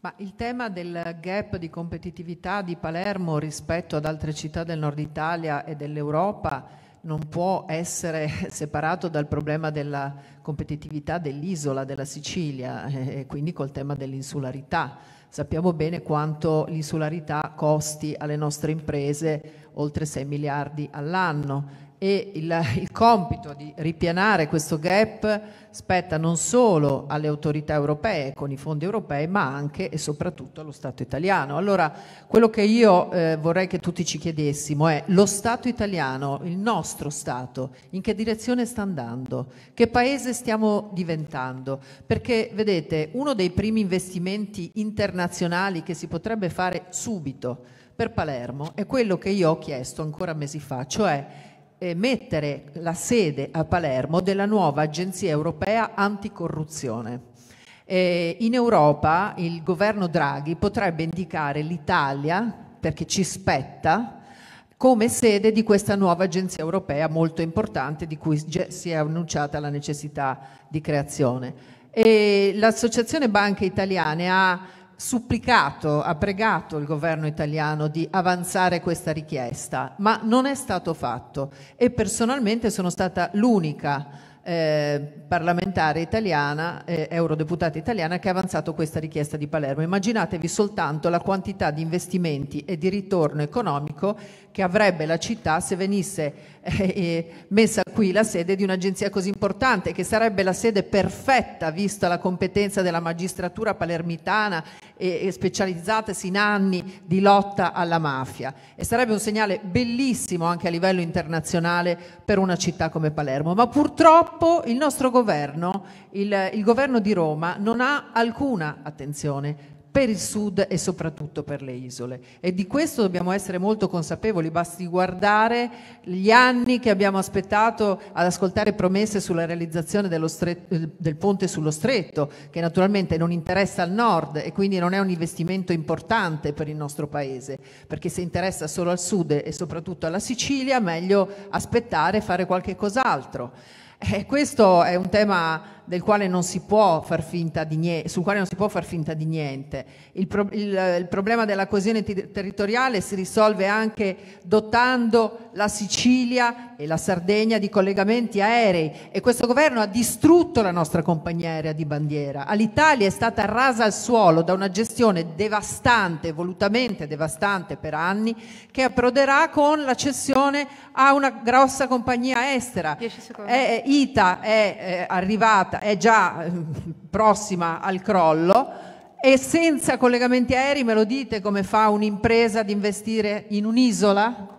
Ma il tema del gap di competitività di Palermo rispetto ad altre città del nord Italia e dell'Europa non può essere separato dal problema della competitività dell'isola della Sicilia eh, e quindi col tema dell'insularità. Sappiamo bene quanto l'insularità costi alle nostre imprese oltre 6 miliardi all'anno e il, il, compito di ripianare questo gap spetta non solo alle autorità europee con i fondi europei, ma anche e soprattutto allo Stato italiano. Allora, quello che io eh, vorrei che tutti ci chiedessimo è lo Stato italiano, il nostro Stato, in che direzione sta andando? Che paese stiamo diventando? Perché, vedete, uno dei primi investimenti internazionali che si potrebbe fare subito per Palermo è quello che io ho chiesto ancora mesi fa, cioè eh, mettere la sede a Palermo della nuova Agenzia Europea Anticorruzione. Eh, in Europa il governo Draghi potrebbe indicare l'Italia, perché ci spetta, come sede di questa nuova agenzia europea molto importante di cui si è annunciata la necessità di creazione. E L'Associazione Banche Italiane ha supplicato, ha pregato il governo italiano di avanzare questa richiesta, ma non è stato fatto e personalmente sono stata l'unica eh, parlamentare italiana, eh, eurodeputata italiana, che ha avanzato questa richiesta di Palermo. Immaginatevi soltanto la quantità di investimenti e di ritorno economico che avrebbe la città se venisse eh, eh, messa qui la sede di un'agenzia così importante, che sarebbe la sede perfetta, vista la competenza della magistratura palermitana e, e specializzatasi in anni di lotta alla mafia. E sarebbe un segnale bellissimo anche a livello internazionale per una città come Palermo. Ma purtroppo Purtroppo il nostro governo, il, il governo di Roma, non ha alcuna attenzione per il sud e soprattutto per le isole. E di questo dobbiamo essere molto consapevoli, basti guardare gli anni che abbiamo aspettato ad ascoltare promesse sulla realizzazione stretto, del ponte sullo stretto, che naturalmente non interessa al nord e quindi non è un investimento importante per il nostro paese, perché se interessa solo al sud e soprattutto alla Sicilia, meglio aspettare e fare qualche cos'altro. Eh, questo è un tema del quale non si può far finta di niente, sul quale non si può far finta di niente. Il, pro, il, il problema della coesione ter- territoriale si risolve anche dotando la Sicilia e la Sardegna di collegamenti aerei e questo governo ha distrutto la nostra compagnia aerea di bandiera. All'Italia è stata rasa al suolo da una gestione devastante, volutamente devastante per anni, che approderà con la cessione attenzione a una grossa compagnia estera. È, eh, eh, ITA è, è eh, arrivata, è già prossima al crollo e senza collegamenti aerei me lo dite come fa un'impresa ad investire in un'isola?